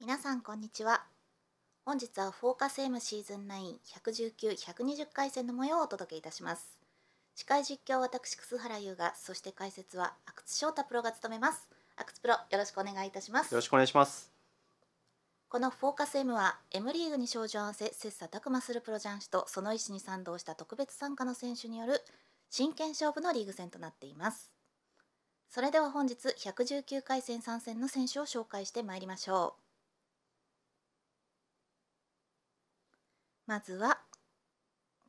皆さんこんにちは本日はフォーカス M シーズン919119回戦の模様をお届けいたします司会実況は私楠原優がそして解説は阿久津翔太プロが務めます阿久津プロよろしくお願いいたしますよろしくお願いしますこのフォーカス M は M リーグに照準を合わせ切磋琢磨するプロ雀士とその意思に賛同した特別参加の選手による真剣勝負のリーグ戦となっていますそれでは本日119回戦参戦の選手を紹介してまいりましょうまずは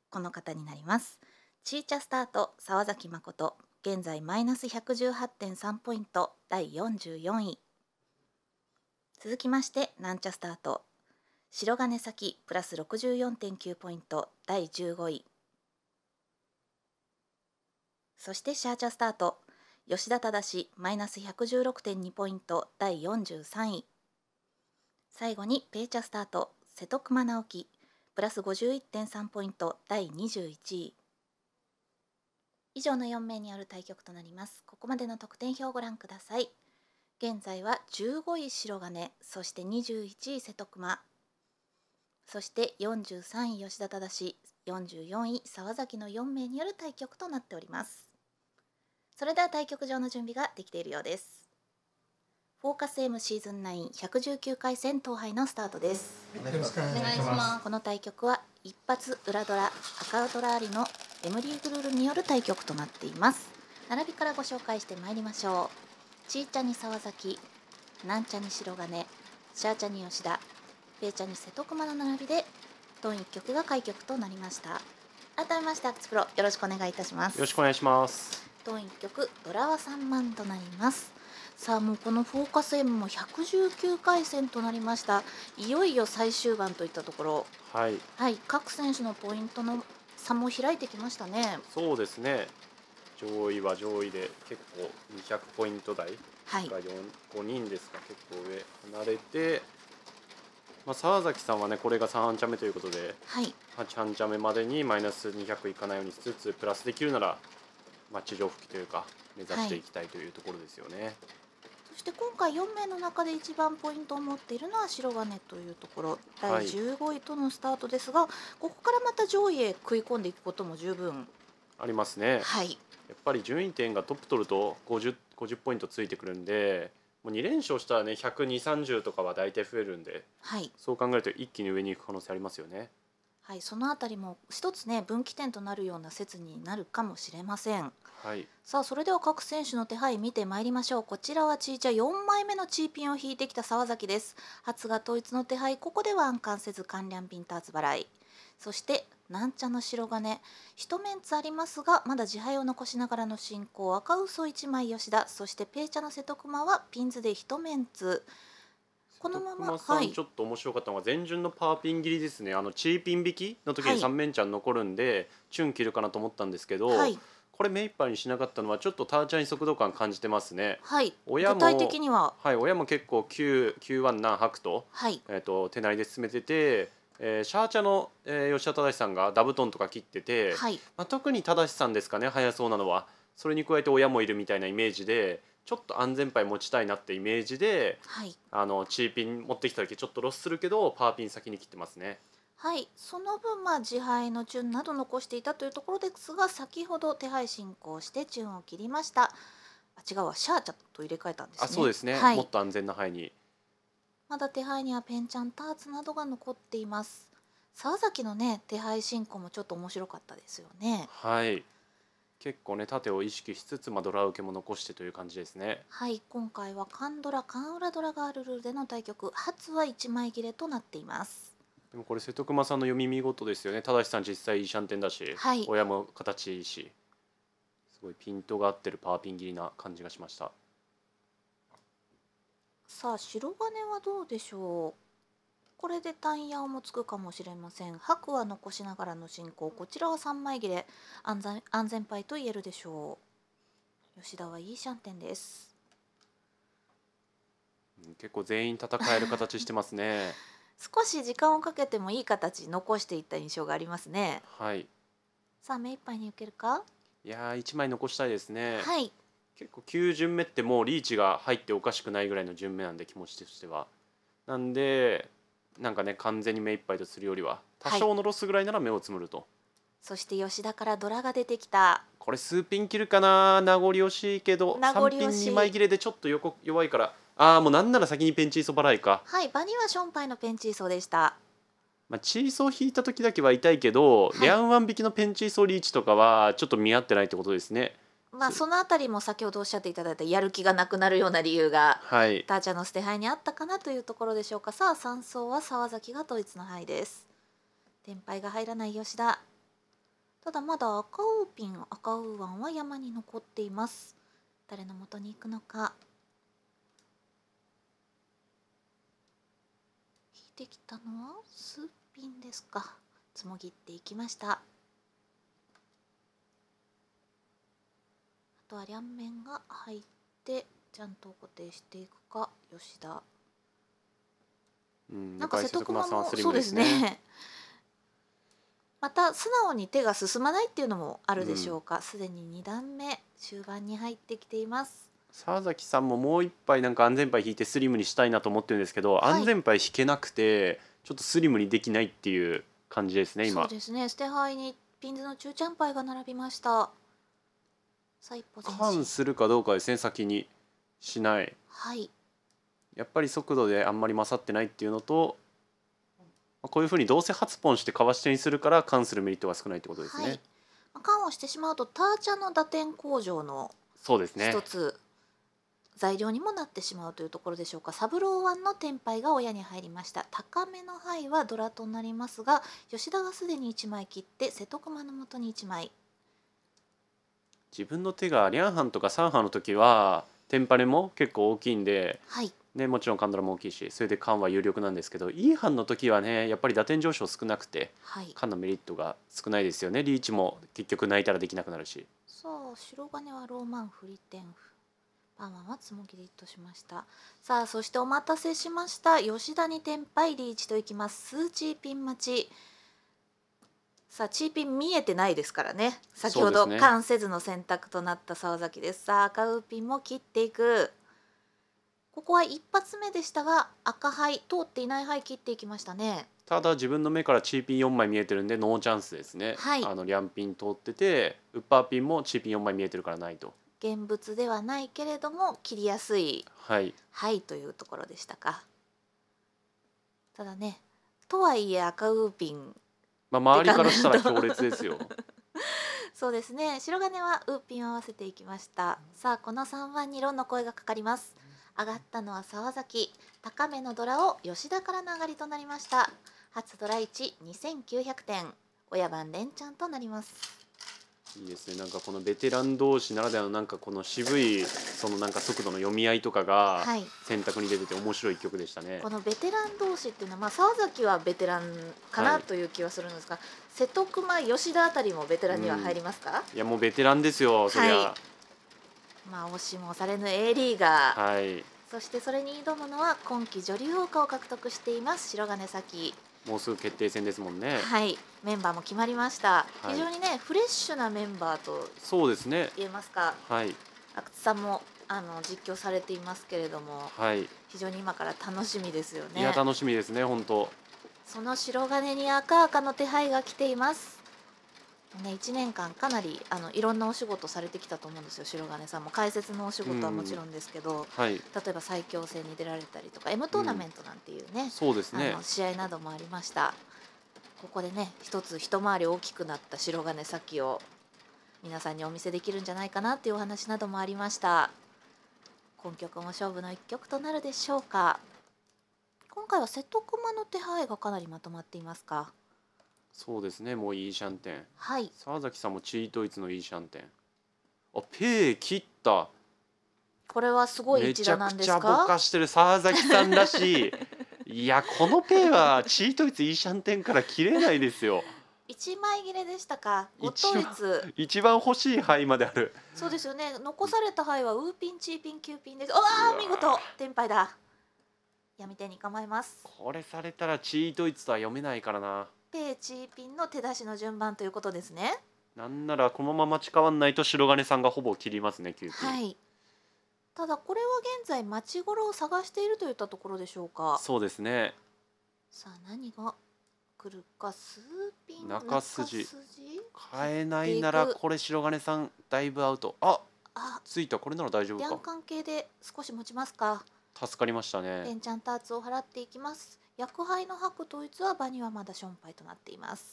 この方になりますチーチャスタート沢崎誠現在マイナス118.3ポイント第44位続きましてなんちゃスタート白金咲プラス64.9ポイント第15位そしてシャーチャスタート吉田忠マイナス116.2ポイント第43位最後にペーチャスタート瀬戸熊直樹プラス51.3ポイント第21位以上の4名による対局となりますここまでの得点表をご覧ください現在は15位白金そして21位瀬戸熊そして43位吉田正44位沢崎の4名による対局となっておりますそれでは対局場の準備ができているようですフォーカス M シーズン9119回戦東杯のスタートですお願いしますこの対局は一発裏ドラ赤ウドラありの M リーグルールによる対局となっています並びからご紹介してまいりましょうちいちゃに沢崎なんちゃに白金シャーちゃに吉田ペイちゃに瀬戸熊の並びでトン一局が開局となりました改めましてアクツプロよろしくお願いいたしますよろしくお願いしますトン一局ドラは3万となりますさあもうこのフォーカス M も119回戦となりましたいよいよ最終盤といったところ、はい、はい、各選手のポイントの差も開いてきましたねそうですね上位は上位で結構200ポイント台が5人ですか結構上離れて、まあ、沢崎さんはねこれが3半ャメということで、はい、8半ャメまでにマイナス200いかないようにしつつプラスできるなら、まあ、地上復帰というか目指していきたいというところですよね。はいそして今回4名の中で一番ポイントを持っているのは白金というところ第15位とのスタートですが、はい、ここからまた上位へ食い込んでいくことも十分ありますね。はい、やっぱり順位点がトップ取ると 50, 50ポイントついてくるんでもう2連勝したらね12030とかは大体増えるんで、はい、そう考えると一気に上に行く可能性ありますよね。はい、そのあたりも一つね分岐点となるような説になるかもしれません。はい、さあそれでは各選手の手配見てまいりましょうこちらはちいちゃ4枚目のチーピンを引いてきた沢崎です初が統一の手配ここでは安関せず関連ピンターズ払いそしてなんちゃの白金一メンツありますがまだ自敗を残しながらの進行赤嘘一枚吉田そしてペイチャの瀬戸熊はピンズで一メンツこのまま、はい、ちょっと面白かったのが前順のパーピン切りですねあのチーピン引きの時に三面ちゃん残るんで、はい、チュン切るかなと思ったんですけど、はいこれ目いっぱいにしなかったのはちょっとターチャーに速度感感じてますね。はい。親も具体的には、はい、親も結構九九ワン南白と、はい、えっ、と手なりで進めてて。えー、シャーチャーの、えー、吉田忠さんがダブトンとか切ってて、はいまあ、特に忠さんですかね早そうなのはそれに加えて親もいるみたいなイメージでちょっと安全牌持ちたいなってイメージで、はい、あのチーピン持ってきた時ちょっとロスするけどパーピン先に切ってますね。はい、その分、まあ、自敗のチュンなど残していたというところですが先ほど手配進行してチュンを切りましたあ違うわシャーチャと入れ替えたんですねあそうですね、はい、もっと安全な範囲にまだ手配にはペンチャンターツなどが残っています沢崎のね手配進行もちょっと面白かったですよねはい結構ね縦を意識しつつまあドラ受けも残してという感じですねはい今回はカンドラカンウラドラがあるルールでの対局初は1枚切れとなっていますでもこれ瀬戸熊さんの読み見事ですよね正さん実際いいシャンテンだし、はい、親も形いいしすごいピントが合ってるパーピン切りな感じがしましたさあ白金はどうでしょうこれで単ヤもつくかもしれません白は残しながらの進行こちらは三枚切れ安全安全牌と言えるでしょう吉田はいいシャンテンです結構全員戦える形してますね 少し時間をかけてもいい形残していった印象がありますね。はい。さあ目いっぱいに受けるか。いや一枚残したいですね。はい。結構9巡目ってもうリーチが入っておかしくないぐらいの巡目なんで気持ちとしては。なんでなんかね完全に目いっぱいとするよりは多少のロスぐらいなら目をつむると。はい、そして吉田からドラが出てきたこれ数ピン切るかな名残惜しいけど名残惜しい3ピン2枚切れでちょっと横弱いからああもうなんなら先にペンチーソ払いかはい場にはションパイのペンチーソでしたまあ、チーソを引いた時だけは痛いけど、はい、レアンワン引きのペンチーソリーチとかはちょっと見合ってないってことですねまあそのあたりも先ほどおっしゃっていただいたやる気がなくなるような理由が、はい、ターチャの捨て牌にあったかなというところでしょうかさあ3走は沢崎が統一の牌です天敗が入らない吉田ただまだ赤ウーピン赤ウーワンは山に残っています誰の元に行くのかってきたのはすっぴんですかつもぎっていきましたあとは両面が入ってちゃんと固定していくか吉田んなんか瀬戸熊もそうですね また素直に手が進まないっていうのもあるでしょうかすで、に2段目終盤に入ってきています沢崎さんももう一杯なんか安全牌引いてスリムにしたいなと思ってるんですけど、はい安全牌引けなくてちょっとスリムにできないっていう感じですねそうですね捨て牌にピンズの中ちゃん牌が並びましたさあ一歩カーンするかどうかですね先にしないはいやっぱり速度であんまり勝ってないっていうのとこういうふうにどうせ初ポンしてかわし手にするからカーンするメリットが少ないってことですね、はいまあ、ンをしてしまうとターチャの打点向上のそうですね一つ材料にもなってしまうというところでしょうか三郎湾の天杯が親に入りました高めの牌はドラとなりますが吉田はすでに1枚切って瀬戸熊のもとに1枚自分の手がリャンハンとかサンハンの時はテンパレも結構大きいんで、はいね、もちろんカンドラも大きいしそれでカンは有力なんですけどイーハンの時はねやっぱり打点上昇少なくて、はい、カンのメリットが少ないですよねリーチも結局泣いたらできなくなるしそう白金はローマンフリテンフワンワンはつもぎりっとしましたさあそしてお待たせしました吉田に天敗リーチといきますスーチーピン待ちさあチーピン見えてないですからね先ほど関せずの選択となった沢崎です、ね、さあ赤ウーピンも切っていくここは一発目でしたが赤灰通っていない灰切っていきましたねただ自分の目からチーピン4枚見えてるんでノーチャンスですね、はい、あのリャンピン通っててウッパーピンもチーピン4枚見えてるからないと現物ではないけれども切りやすいはい、はいというところでしたかただねとはいえ赤ウーピンまあ、周りからしたら強烈ですよそうですね白金はウーピンを合わせていきましたさあこの3番にロンの声がかかります上がったのは沢崎高めのドラを吉田からの上がりとなりました初ドラ1 2900点親番連チャンとなりますいいですねなんかこのベテラン同士ならではのなんかこの渋いそのなんか速度の読み合いとかがはい選択に出てて面白い一曲でしたね。このベテラン同士っていうのは、まあ、沢崎はベテランかなという気はするんですが、瀬戸熊吉田あたりもベテランには入りますか、いやもうベテランですよそりゃ。まあ押しもされぬ A リーガー、はい、そしてそれに挑むのは今季女流王冠を獲得しています白金咲希もうすぐ決定戦ですもんねはいメンバーも決まりました、はい、非常にねフレッシュなメンバーとそうですね言えますかはい阿久津さんもあの実況されていますけれども、はい、非常に今から楽しみですよねいや楽しみですね本当その白金に赤赤の手配が来ていますね、1年間かなりあのいろんなお仕事されてきたと思うんですよ白金さんも解説のお仕事はもちろんですけど、はい、例えば最強戦に出られたりとか M トーナメントなんていうね,、そうですねあの試合などもありましたここでね一つ一回り大きくなった白金先を皆さんにお見せできるんじゃないかなっていうお話などもありました今曲も勝負の一曲となるでしょうか今回は瀬戸熊の手配がかなりまとまっていますかそうですねもういいシャンテンはい沢崎さんもチートイツのいいシャンテンあペー切ったこれはすごい一打なんくでちすゃぼかしてる沢崎さんらしい いやこのペーはチートイツイーシャンテンから切れないですよ一枚切れでしたか一等一。一番欲しい範囲まであるそうですよね残された牌はウーピンチーピンキューピンですうわ見事天敗だ闇てに構えますこれされたらチートイツとは読めないからなペーチーピンの手出しの順番ということですねなんならこのまま待ちわんないと白金さんがほぼ切りますね9ピン、はいただこれは現在待ち頃を探しているといったところでしょうかそうですねさあ何が来るか数ピン中筋変えないならこれ白金さんだいぶアウトああついたこれなら大丈夫か関係で少し持ちますか助かりましたねレンチャンターツを払っていきます薬杯の白統一は場にはまだションパイとなっています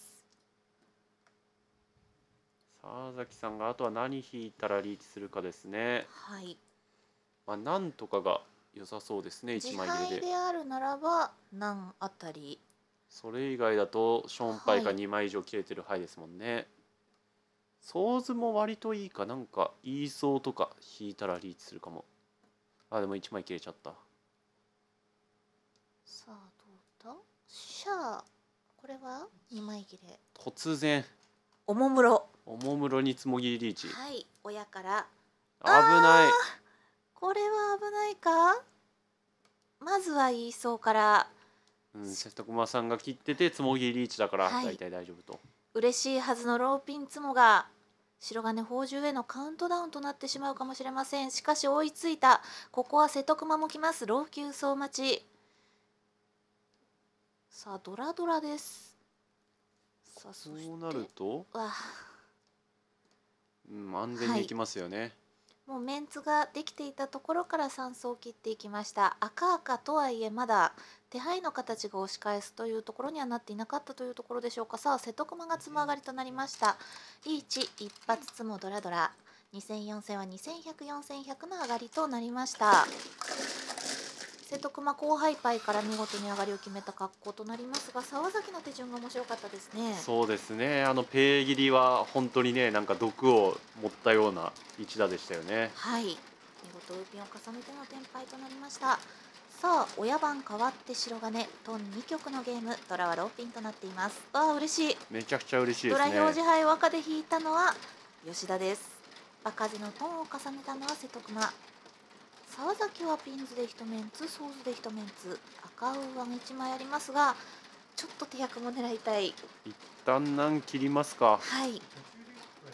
沢崎さんがあとは何引いたらリーチするかですねはいまあ何とかが良さそうですね一枚入れでであるならば何あたりそれ以外だとションパイが2枚以上切れてる牌ですもんね、はい、ソーズも割といいかなんかイーソーとか引いたらリーチするかもあでも1枚切れちゃったさあシャーこれは二枚切れ突然おもむろおもむろにつもぎりリーチはい親から危ないこれは危ないかまずは言いそうからうん瀬戸熊さんが切っててつもぎりリーチだから、はい、大体大丈夫と嬉しいはずのローピンつもが白金宝珠へのカウントダウンとなってしまうかもしれませんしかし追いついたここは瀬戸熊も来ます老朽層待ちさあドラドラですさあそうなるとわうん安全にいきますよね、はいもうメンツができていたところから3層を切っていきました赤赤とはいえまだ手配の形が押し返すというところにはなっていなかったというところでしょうかさあ瀬戸熊がつま上がりとなりましたリーチ一発つもドラドラ2004戦は21004 1 0 0の上がりとなりました瀬戸熊後輩杯から見事に上がりを決めた格好となりますが沢崎の手順が面白かったですねそうですねあのペー切りは本当にねなんか毒を持ったような一打でしたよねはい見事ウーピンを重ねての転敗となりましたさあ親番変わって白金トン2局のゲームドラはローピンとなっていますわあ嬉しいめちゃくちゃ嬉しい、ね、ドラ表示杯を赤で引いたのは吉田です赤字のトンを重ねたのは瀬戸熊沢崎はピンズで1メンツソーズで1メンツ赤魚は1枚ありますがちょっと手役も狙いたい一旦何切りますかはい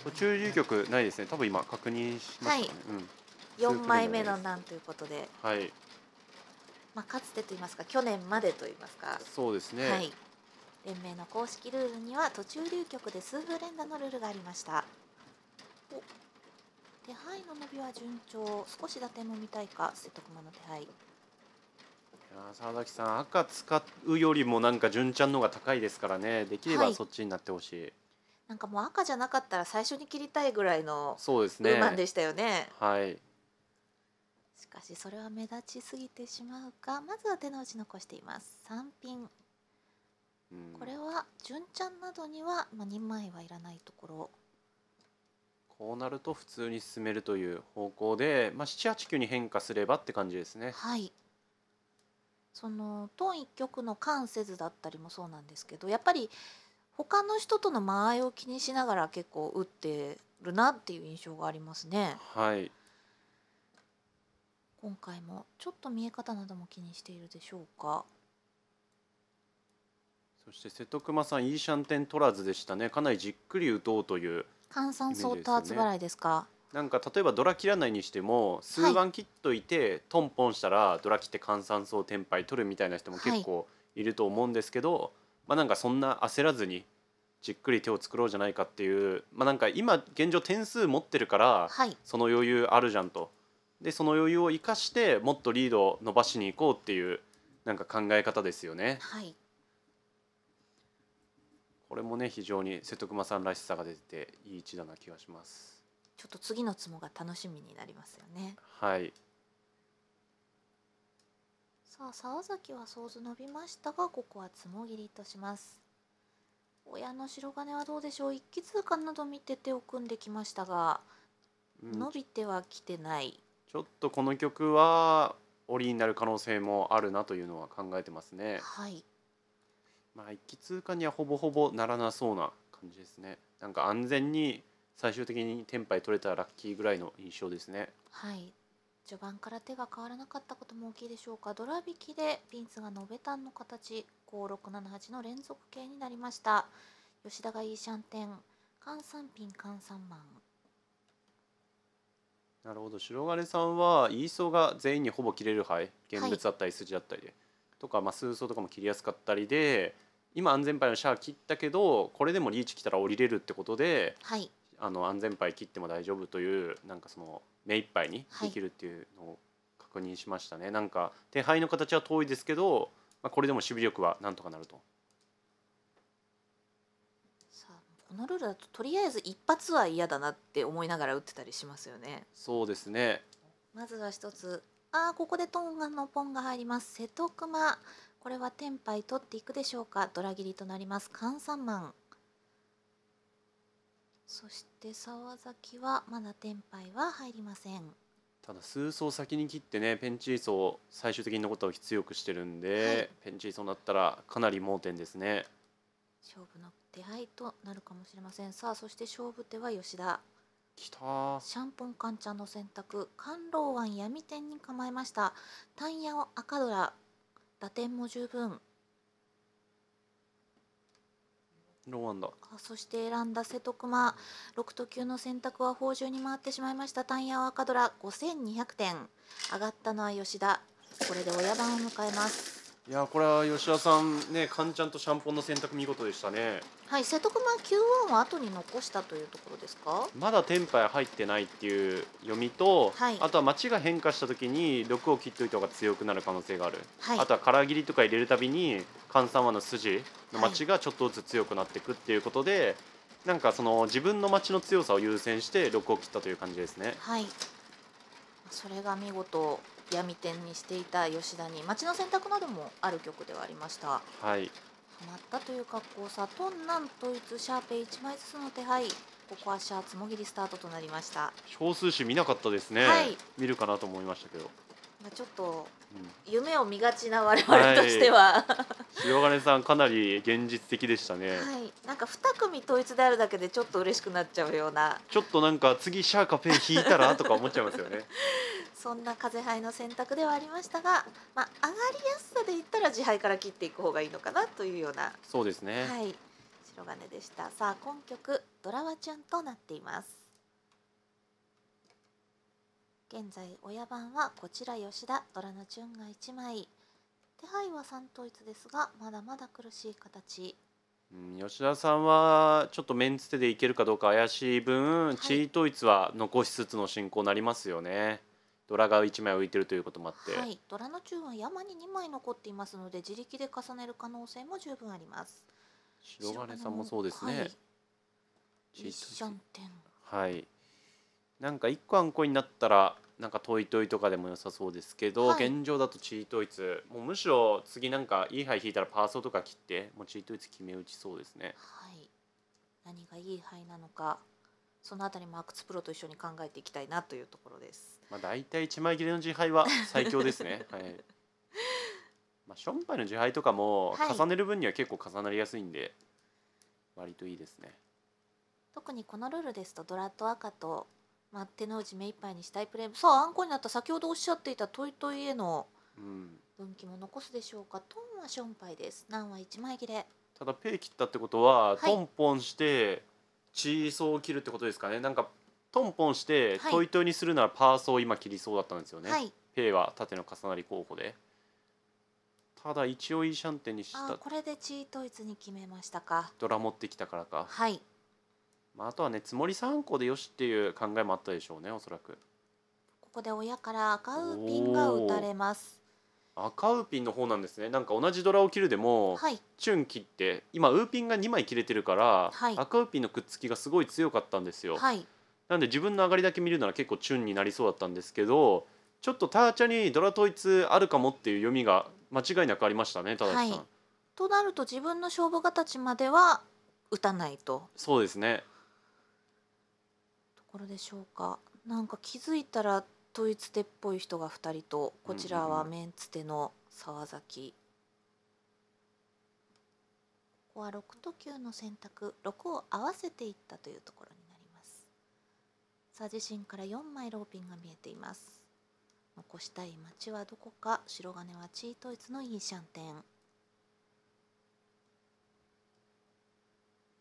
途中流局ないですね多分今確認しましたね、はいうん、4枚目の難ということではいまあ、かつてと言いますか去年までと言いますかそうですね、はい、連盟の公式ルールには途中流局で数分連打のルールがありましたおで牌の伸びは順調少し打点も見たいか瀬戸熊の手配沢崎さん赤使うよりもなんか順ちゃんの方が高いですからねできればそっちになってほしい、はい、なんかもう赤じゃなかったら最初に切りたいぐらいのそうですねでしたよねはいしかしそれは目立ちすぎてしまうかまずは手の内残しています3品これは純ちゃんなどには、まあ、2枚はいらないところこうなると普通に進めるという方向で、まあ、789に変化すればって感じですね。はいそのトン一曲の関せずだったりもそうなんですけどやっぱり他の人との間合いを気にしながら結構打ってるなっていう印象がありますね。はい今回もちょっと見え方なども気にしているでしょうか。そして瀬戸熊さん、いいシャンテン取らずでしたね。かなりじっくり打とうという炭酸ソータ払いですかなんか例えばドラ切らないにしても数番切っといて、はい、トンポンしたらドラ切って換算層転廃取るみたいな人も結構いると思うんですけど、はい、まあなんかそんな焦らずにじっくり手を作ろうじゃないかっていうまあなんか今現状点数持ってるから、その余裕あるじゃんとでその余裕を生かしてもっとリードを伸ばしにいこうっていうなんか考え方ですよね。はいこれもね非常に瀬戸熊さんらしさが出ていい一打な気がしますちょっと次のツモが楽しみになりますよねはいさあ沢崎は想像伸びましたがここはツモ切りとします親の白金はどうでしょう一気通貫など見て手を組んできましたが、うん、伸びてはきてないちょっとこの曲は折りになる可能性もあるなというのは考えてますねはいまあ一気通過にはほぼほぼならなそうな感じですねなんか安全に最終的にテンパイ取れたらラッキーぐらいの印象ですねはい序盤から手が変わらなかったことも大きいでしょうかドラ引きでピンツが延べたんの形5678の連続形になりました吉田がいいシャンテン換算ピン換算マンなるほど白金さんはイーソーが全員にほぼ切れる牌現物だったり筋だったりで、はいとか、まあ、数層とかも切りやすかったりで今安全牌のシャア切ったけどこれでもリーチ来たら降りれるってことで、はい、あの安全牌切っても大丈夫というなんかその目いっぱいにできるっていうのを確認しましたね、はい、なんか手牌の形は遠いですけど、まあ、これでも守備力はなんとかなると。このルールだととりあえず一発は嫌だなって思いながら打ってたりしますよね。そうですね。まずは一つああ、ここでトンガのポンが入ります瀬戸熊これは天杯取っていくでしょうかドラ切りとなりますカンサマンそして沢崎はまだ天杯は入りませんただ数層先に切ってねペンチーソを最終的に残ったを強くしてるんで、はい、ペンチーソになったらかなり盲点ですね勝負の出会いとなるかもしれませんさあそして勝負手は吉田きたシャンポンカンちゃんの選択甘露湾闇店に構えましたタンヤオ赤ドラ打点も十分ロンそして選んだ瀬戸熊6と9の選択は宝珠に回ってしまいましたタンヤオ赤ドラ5200点上がったのは吉田これで親番を迎えますいやこれは吉田さんねカンちゃんとシャンポンの選択見事でしたねはい瀬戸熊 Q1 は後に残したというところですかまだテンパイ入ってないっていう読みと、はい、あとは町が変化した時に6を切っといた方が強くなる可能性がある、はい、あとは空切りとか入れるたびに関三はの筋の町がちょっとずつ強くなっていくっていうことで、はい、なんかその自分の町の強さを優先して6を切ったという感じですねはいそれが見事闇店にしていた吉田に街の選択などもある曲ではありました。はいまったという格好さトンナントイツシャーペ1枚ずつの手配ここはシャーツもぎりスタートとなりました少数種見なかったですね、はい、見るかなと思いましたけどまあちょっと夢を見がちな我々としては、白金さんかなり現実的でしたね、はい、なんか2組統一であるだけでちょっと嬉しくなっちゃうようなちょっとなんか次シャーカペン引いたらとか思っちゃいますよね そんな風杯の選択ではありましたが、まあ、上がりやすさで言ったら自敗から切っていく方がいいのかなというようなそうですね、はい、白金でしたさあ今曲「ドラワチュン」となっています現在親番はこちら吉田ドラの順が1枚手配は3統一ですがまだまだ苦しい形吉田さんはちょっとメンツ手でいけるかどうか怪しい分、はい、チートイツは残しつつの進行になりますよねドラが1枚浮いてるということもあって、はい、ドラのンは山に2枚残っていますので自力で重ねる可能性も十分あります白金さんもそうですね、はい、一シャはいなんか1個あんこになったらなんかトイトイとかでも良さそうですけど、はい現状だとチートイツもうむしろ次なんかいい牌引いたらパーソとか切ってもうチートイツ決め打ちそうですねはい、何がいい牌なのかそのあたりもアクツプロと一緒に考えていきたいなというところです。まあ大体一枚切れの自敗は最強ですね はいまあションパイの自敗とかも重ねる分には結構重なりやすいんで割といいですね特にこのルールですとドラと赤とまあ、手の内目いっぱいにしたいプレーさああんこになった先ほどおっしゃっていたトイトイへの分岐も残すでしょうか、トンはションパイですナンは一枚切れただペー切ったってことは、はい、トンポンしてチーソーを切るってことですかねなんかトンポンして、はい、トイトイにするならパーソーを今切りそうだったんですよね、はい、ペーは縦の重なり候補でただ一応いいシャンテンにしたこれでチートイツに決めましたかドラ持ってきたからかはいまあ、あとはね積もり3個でよしっていう考えもあったでしょうねおそらくここで親から赤ウーピンが打たれます赤ウーピンの方なんですねなんか同じドラを切るでも、はい、チュン切って今ウーピンが2枚切れてるから、はい、赤ウーピンのくっつきがすごい強かったんですよ、はい、なんで自分の上がりだけ見るなら結構チュンになりそうだったんですけどちょっとターチャにドラ統一あるかもっていう読みが間違いなくありましたねただしさん、となると自分の勝負形までは打たないとそうですねころでしょうかなんか気づいたらトイツ手っぽい人が2人とこちらはメンツ手の沢崎、ここは6と9の選択6を合わせていったというところになりますさあ自身から4枚ローピンが見えています残したい町はどこか白金はチートイツのいいシャンテン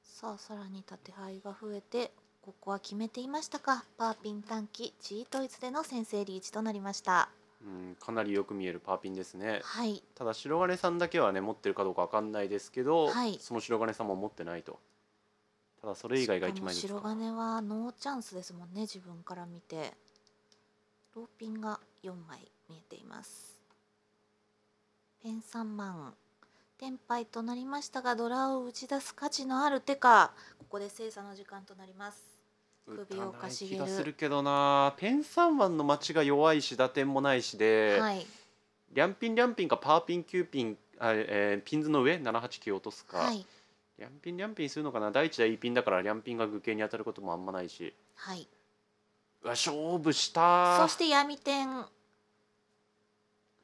さあさらに縦牌が増えてここは決めていましたかパーピン短期チートイズでの先制リーチとなりましたうんかなりよく見えるパーピンですね、はい、ただ白金さんだけはね持ってるかどうか分かんないですけど、はい、その白金さんも持ってないとただそれ以外が一枚です白金はノーチャンスですもんね自分から見てローピンが4枚見えていますペン3万天敗となりましたがドラを打ち出す価値のある手かここで精査の時間となります首をかしげる気がするけどなペン三番の街が弱いし打点もないしで、はい、リャンピンリャンピンかパーピンキューピンあ、えー、ピンズの上7八9落とすか、はい、リャンピンリャンピンするのかな第一いいピンだからリャンピンが愚形に当たることもあんまないしはいわ勝負したそして闇点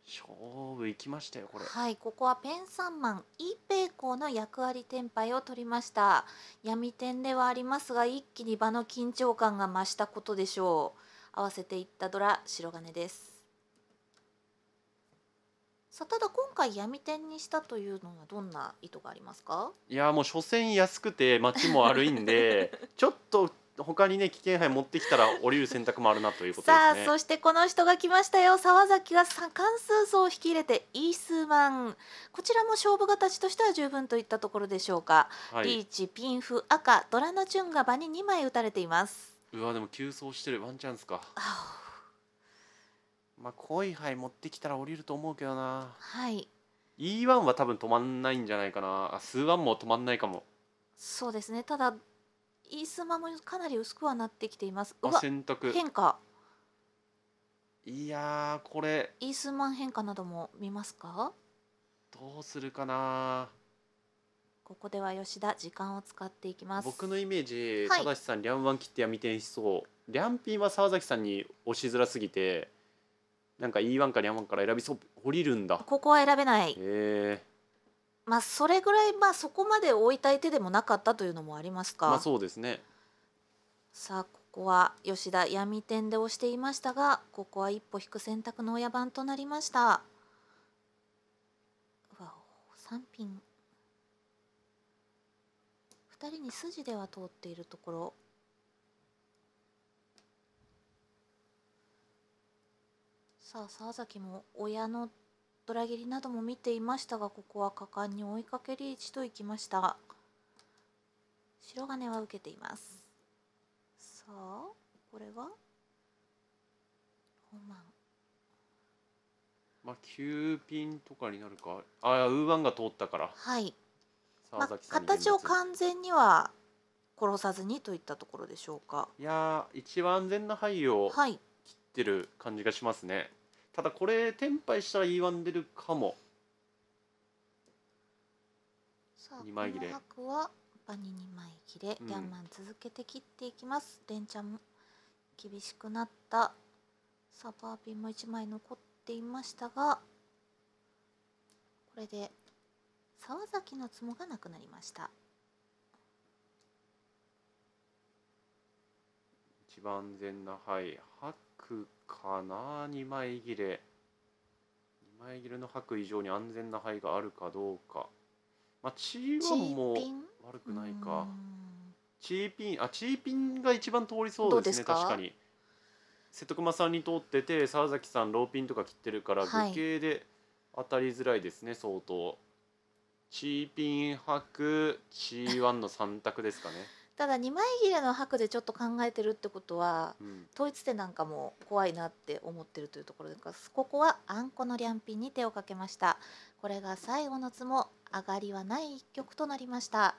勝負いきましたよこれはいここはペンサンマンイーペイコーの役割転廃を取りました闇点ではありますが一気に場の緊張感が増したことでしょう合わせていったドラ白金ですさあただ今回闇点にしたというのはどんな意図がありますかいやもう所詮安くて街も悪いんで ちょっと他にね危険杯持ってきたら降りる選択もあるなということですねさあそしてこの人が来ましたよ沢崎が関数層を引き入れてイースマンこちらも勝負形としては十分といったところでしょうか、はい、リーチピンフ赤ドラのチュンが場に2枚打たれていますうわでも急走してるワンチャンスかまあ濃い杯持ってきたら降りると思うけどなはい E1 は多分止まんないんじゃないかなあ数ワンも止まんないかもそうですねただいすまもかなり薄くはなってきていますうわ洗濯変化いやこれイースマン変化なども見ますかどうするかなここでは吉田時間を使っていきます僕のイメージ、はい、正さんリャンワン切ってやみてんしそうリャンピンは沢崎さんに押しづらすぎてなんか E1 かリャンワンから選びそう降りるんだここは選べないへえまあ、それぐらい、まあ、そこまで追いたい手でもなかったというのもありますか。まあ、そうですね。さあ、ここは吉田闇点で押していましたが、ここは一歩引く選択の親番となりました。うわ三品。二人に筋では通っているところ。さあ、沢崎も親のドラ切りなども見ていましたがここは果敢に追いかけリーチといきました白金は受けていますさあこれはロマンまあ9ピンとかになるかああウーワンが通ったからはいまあ、形を完全には殺さずにといったところでしょうかいや一番安全な範囲を切ってる感じがしますね、はいただこれ転ンしたら言わんでるかもさあ2枚切れ白はバニ二枚切れ、ヤンマン続けて切っていきますレンちゃんも厳しくなったサパーピンも一枚残っていましたがこれで沢崎のツモがなくなりました一番安全なはい白かな2枚切れ2枚切れの白以上に安全な牌があるかどうかまあワンも悪くないかチーピンあチーピンが一番通りそうですね確かに瀬戸熊さんに通ってて沢崎さんローピンとか切ってるから愚形で当たりづらいですね、はい、相当チーピン白チーワンの3択ですかねただ2枚切れの白でちょっと考えてるってことは、うん、統一手なんかも怖いなって思ってるというところでここはあんこの両品に手をかけましたこれが最後のつも上がりはない一局となりました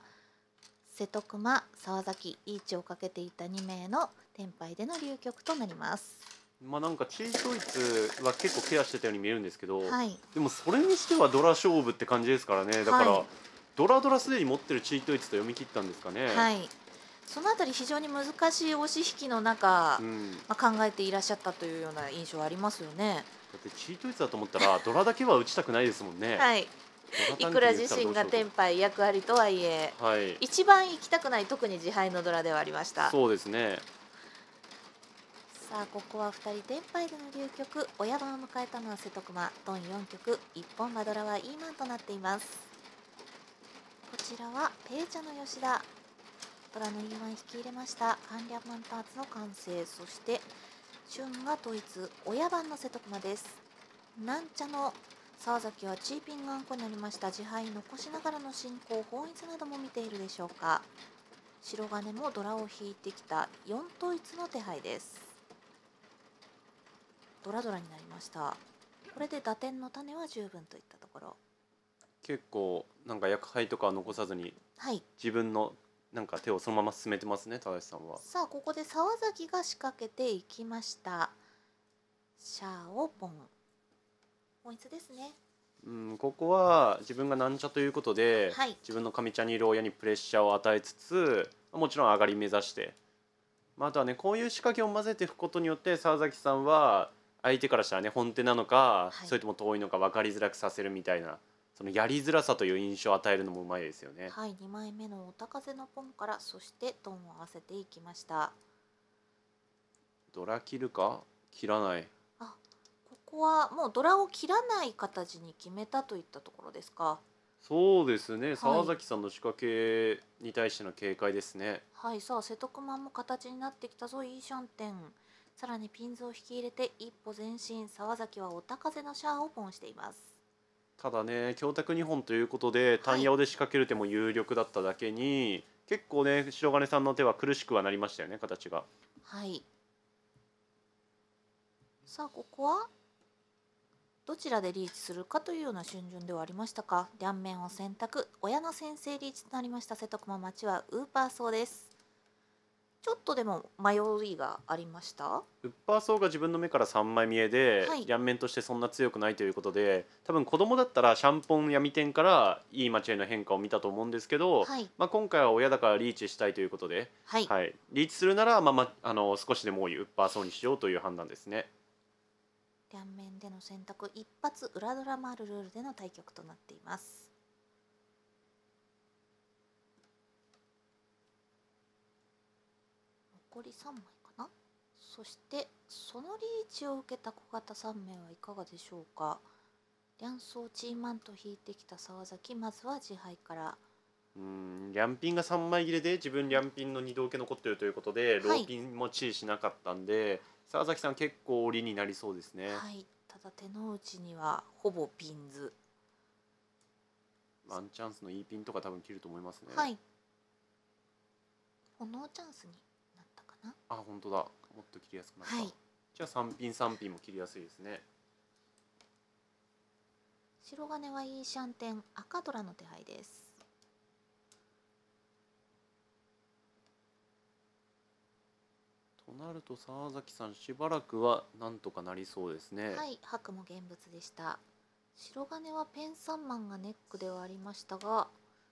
瀬戸熊沢崎リーチをかけていた2名の天敗での流局となりますまあなんかチートイツは結構ケアしてたように見えるんですけど、はい、でもそれにしてはドラ勝負って感じですからねだから、はい、ドラドラすでに持ってるチートイツと読み切ったんですかね。はいそのあたり非常に難しい押し引きの中、うん、まあ、考えていらっしゃったというような印象ありますよね。だってチートイツだと思ったらドラだけは打ちたくないですもんね。はい。いくら自身が天敗役割とはいえ、はい、一番行きたくない特に自敗のドラではありました。そうですね。さあここは2人天敗での流局親番を迎えたのは瀬戸熊ドン4局一本馬ドラはイーマンとなっていますこちらはペーチャの吉田虎の2枚引き入れました関連マンターツの完成そして旬が統一親番の瀬戸熊ですなんちゃの沢崎はチーピンがんこになりました自敗残しながらの進行本一なども見ているでしょうか白金もドラを引いてきた4統一の手配ですドラドラになりましたこれで打点の種は十分といったところ結構なんか薬杯とか残さずに、はい、自分のなんか手をそのまま進めてますね正さんはさあここで沢崎が仕掛けていきましたシャオポンポインですねうんここは自分がなんちゃということで、はい、自分の上茶にいる親にプレッシャーを与えつつもちろん上がり目指して、まあ、あとはねこういう仕掛けを混ぜていくことによって沢崎さんは相手からしたらね本手なのか、はい、それとも遠いのか分かりづらくさせるみたいなそのやりづらさという印象を与えるのもうまいですよね。はい、二枚目のお高瀬のポンからそしてトンを合わせていきました。ドラ切るか切らない。あ、ここはもうドラを切らない形に決めたといったところですか。そうですね。沢崎さんの仕掛けに対しての警戒ですね。はい、はい、さあ瀬戸熊も形になってきたぞ。いいシャンテン。さらにピンズを引き入れて一歩前進。沢崎はお高瀬のシャアをポンしています。ただね教託2本ということで単ヤオで仕掛ける手も有力だっただけに、はい、結構ね白金さんの手は苦しくはなりましたよね形が。はいさあここはどちらでリーチするかというような順順ではありましたか両面を選択親の先生リーチとなりました瀬戸熊町はウーパーそうです。ちょっとでも迷いがありましたウッパー層が自分の目から3枚見えで、はい両面としてそんな強くないということで多分子供だったらシャンポン闇店からいい街への変化を見たと思うんですけど、はいまあ、今回は親だからリーチしたいということで、はい、はい、リーチするなら、まあまあ、あの少しでも多いウッパー層にしようという判断ですね。両面での選択一発裏ドラマあるルールでの対局となっていますり3枚かなそしてそのリーチを受けた小型3名はいかがでしょうか両層チーマンと引いてきた沢崎まずは自敗からうんンピンが3枚切れで自分ンピンの2度受け残ってるということで、はい、ローピンも注意しなかったんで沢崎さん結構折りになりそうですねはいただ手の内にはほぼピンズワンチャンスのいいピンとか多分切ると思いますねはいこのチャンスになあ本当だもっと切りやすくなった、はい、じゃあ3品3品も切りやすいですね白金はいいシャンテン赤虎の手配ですとなると沢崎さんしばらくはなんとかなりそうですねはい白も現物でした白金はペン三万がネックではありましたが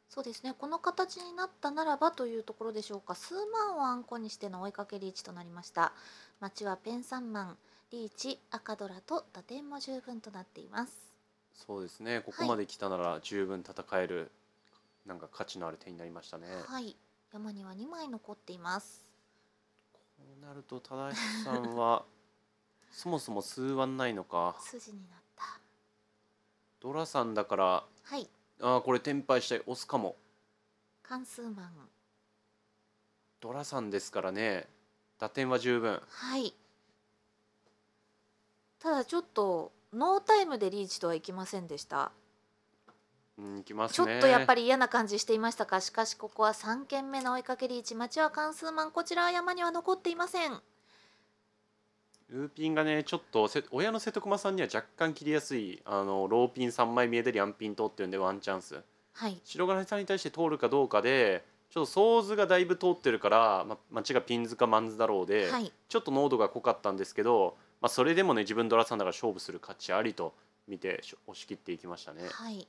そうですねこの形になったならばというところでしょうか数万をあんこにしての追いかけリーチとなりました町はペン三万リーチ赤ドラと打点も十分となっていますそうですねここまで来たなら十分戦える、はい、なんか価値のある点になりましたねはい山には2枚残っていますこうなると忠さんは そもそも数腕ないのか筋になったドラさんだからはいああこれ転廃したい押すかも関数マンドラさんですからね打点は十分はいただちょっとノータイムでリーチとはいきませんでしたうん、いきます、ね、ちょっとやっぱり嫌な感じしていましたかしかしここは3件目の追いかけリーチ町は関数マンこちらは山には残っていませんルーピンがねちょっと親の瀬戸熊さんには若干切りやすいあのローピン3枚見えでりアンピン通ってるんでワンチャンス、はい、白金さんに対して通るかどうかでちょっと想図がだいぶ通ってるから、ま、街がピンズかマンズだろうで、はい、ちょっと濃度が濃かったんですけど、まあ、それでもね自分ドラさんだから勝負する価値ありと見て押し切っていきましたね。はい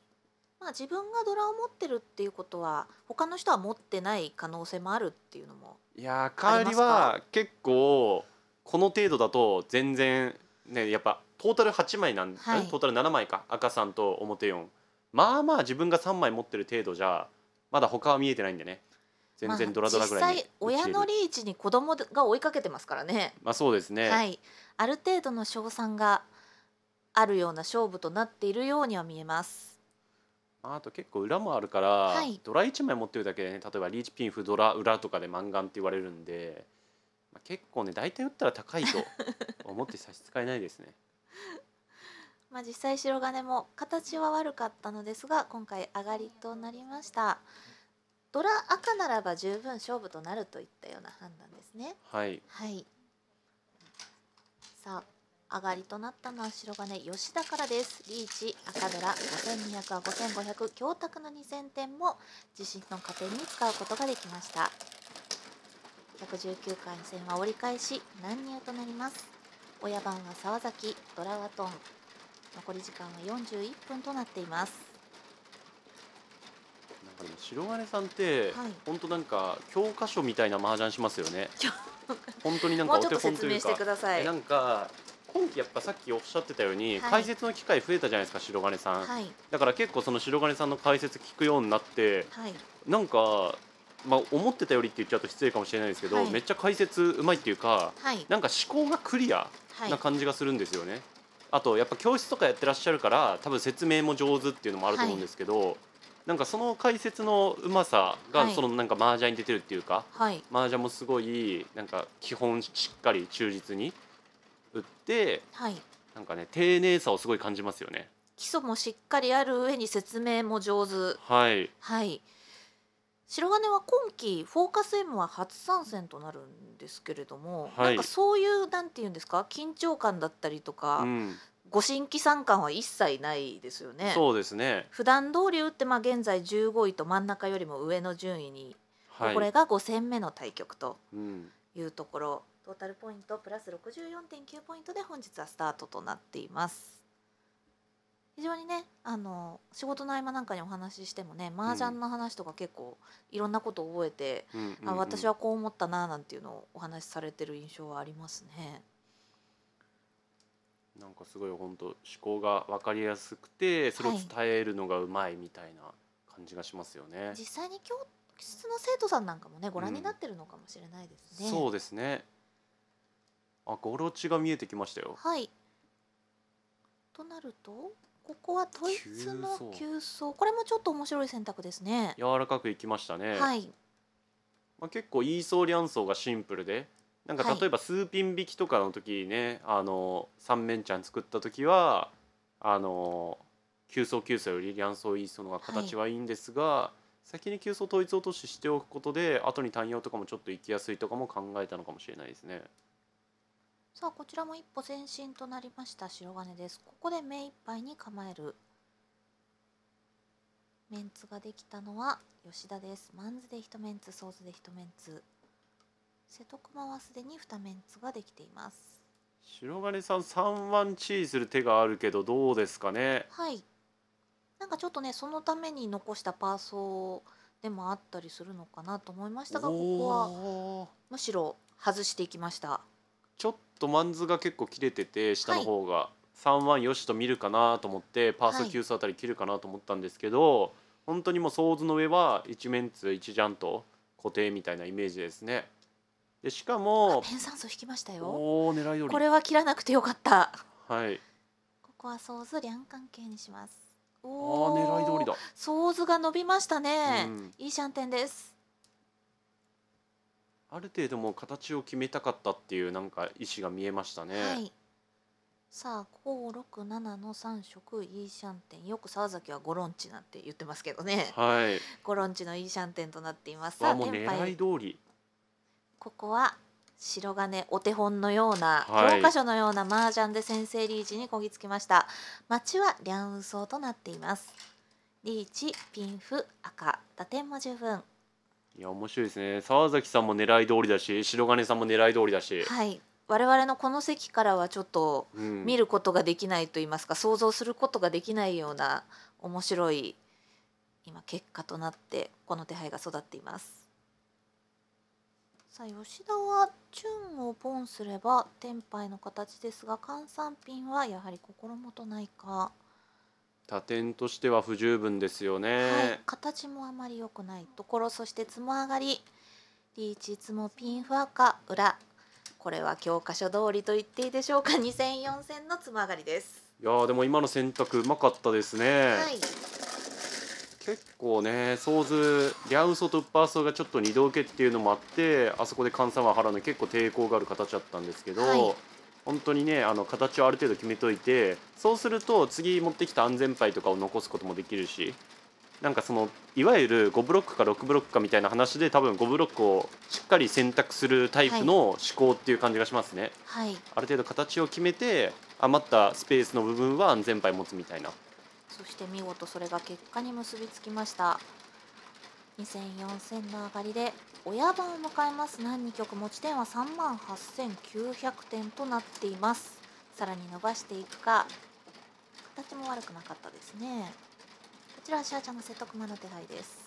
まあ、自分がドラを持ってるっていうことは他の人は持ってない可能性もあるっていうのもいやー帰りは結構この程度だと全然ねやっぱトータル8枚なん、はい、トータル7枚か赤さんと表4まあまあ自分が3枚持ってる程度じゃまだ他は見えてないんでね全然ドラドラぐらい、ま実際親のリーチに子供が追いかけてますからねまあそうですねはいある程度の勝算があるような勝負となっているようには見えますあと結構裏もあるから、はい、ドラ1枚持ってるだけでね例えばリーチピンフドラ裏とかで満眼って言われるんで結構ね大体打ったら高いと 思って差し支えないですね まあ実際白金も形は悪かったのですが今回上がりとなりましたドラ赤ならば十分勝負となるといったような判断ですねはい、はい、さあ上がりとなったのは白金吉田からですリーチ赤ドラ5200は5500強卓の2000点も自身の加点に使うことができました119回戦は折り返し難入となります親番は沢崎ドラワトン残り時間は41分となっていますなんかね、白金さんって、はい、本当なんか教科書みたいな麻雀しますよね本当になんかお手本というかなんか今期やっぱさっきおっしゃってたように、はい、解説の機会増えたじゃないですか白金さん、はい、だから結構その白金さんの解説聞くようになって、はい、なんかまあ、思ってたよりって言っちゃうと失礼かもしれないですけど、はい、めっちゃ解説うまいっていうか、はい、なんか思考がクリアな感じがするんですよね。はい、あとやっぱ教室とかやってらっしゃるから多分説明も上手っていうのもあると思うんですけど、なんかその解説のうまさがそのなんか麻雀に出てるっていうか、はい、麻雀もすごいなんか基本しっかり忠実に打って、はい、なんかね丁寧さをすごい感じますよね。基礎もしっかりある上に説明も上手。はい。はい。白金は今期フォーカス M は初参戦となるんですけれども、はい、なんかそういうなんていうんですか緊張感だったりとか、うん、ご新規参観は一切ないですよね。そうですね普段通り打ってまあ現在15位と真ん中よりも上の順位に、はい、これが5戦目の対局というところ、うん、トータルポイントプラス64.9ポイントで本日はスタートとなっています。非常にねあの仕事の合間なんかにお話ししてもね麻雀の話とか結構いろんなことを覚えて、うん、あ私はこう思ったななんていうのをお話しされてる印象はありますね。なんかすごい本当思考が分かりやすくてそれを伝えるのがうまいみたいな感じがしますよね。はい、実際に教室の生徒さんなんかもねご覧になってるのかもしれないですね。うん、そうですね。あゴロチが見えてきましたよ。はい。となるとここはドイツの急走これもちょっと面白い選択ですね柔らかくいきましたねはいまあ、結構イーソーリアンソーがシンプルでなんか例えばスーピン引きとかの時ね、あの三面ちゃん作った時はあの急走急走よりリアンソーイーソーのが形はいいんですが、はい、先に急走統一落とししておくことで後に単葉とかもちょっと行きやすいとかも考えたのかもしれないですね。さあこちらも一歩前進となりました白金ですここで目いっぱいに構えるメンツができたのは吉田ですマンズで1メンツソーズで1メンツ瀬戸熊はすでに2メンツができています白金さん3ワンチーする手があるけどどうですかねはいなんかちょっとねそのために残したパーソーでもあったりするのかなと思いましたがここはむしろ外していきましたちょっとマンズが結構切れてて下の方が、はい、3万よしと見るかなと思ってパーソ9スあたり切るかなと思ったんですけど、はい、本当にもうソーズの上は一面ンツ1ジャンと固定みたいなイメージですね。でしかもペンサン引きましたよお狙い通りこれは切らなくてよかったはいここはソーズ両関係にしますおお狙い通りだソーズが伸びましたね、うん、いいシャンテンですある程度も形を決めたかったっていうなんか意思が見えましたね。はいさあ567の3色イーシャンテンよく沢崎はゴロンチなんて言ってますけどね、はい、ゴロンチのイーシャンテンとなっていますさあもう狙い通りここは白金お手本のような教科書のような麻雀で先制リーチにこぎつきました町はリャンウソとなっていますリーチピンフ赤打点も十分いや面白いですね沢崎さんも狙い通りだし白金さんも狙い通りだしはい我々のこの席からはちょっと見ることができないと言いますか、うん、想像することができないような面白い今結果となってこの手配が育っていますさあ吉田はチュンをポンすれば天杯の形ですが換算ピンはやはり心もとないか。打点としては不十分ですよね、はい、形もあまり良くないところそしてつも上がりリーチつもピンフ赤裏これは教科書通りと言っていいでしょうか2戦4戦のつまがりですいやでも今の選択うまかったですね、はい、結構ねソーズリャウソとウッパーソがちょっと二度受けっていうのもあってあそこで菅沢原の結構抵抗がある形だったんですけど、はい本当にねあの形をある程度決めといてそうすると次持ってきた安全牌とかを残すこともできるしなんかそのいわゆる5ブロックか6ブロックかみたいな話で多分5ブロックをしっかり選択するタイプの思考っていう感じがしますね、はい、ある程度形を決めて余ったスペースの部分は安全牌持つみたいなそして見事それが結果に結びつきました2 0 0 4000の上がりで親番を迎えます何2局持ち点は3万8900点となっていますさらに伸ばしていくか形も悪くなかったですねこちらはシャーちゃんの説得間の手配です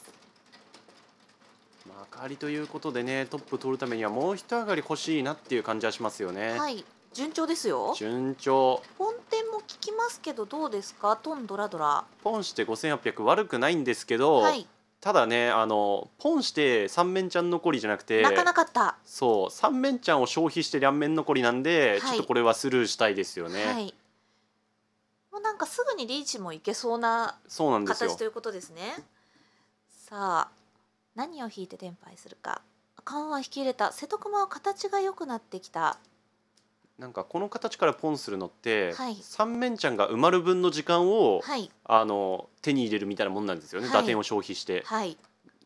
まあ、上がりということでねトップ取るためにはもう一上がり欲しいなっていう感じはしますよねはい順調ですよ順調本店も聞きますけどどうですかトンドラドラポンして5800悪くないんですけど、はい、ただねあのポンして三面ちゃん残りじゃなくてかなかったそう三面ちゃんを消費して両面残りなんで、はいちょっとこれはスルーしたいですよね、はいもうなんかすぐにリーチもいけそうなそうなんです形ということですねさあ何を引いて転廃するか勘は引き入れた瀬戸熊は形が良くなってきたなんかこの形からポンするのって、はい、三面ちゃんが埋まる分の時間を、はい、あの手に入れるみたいなもんなんですよね、はい、打点を消費して。はい、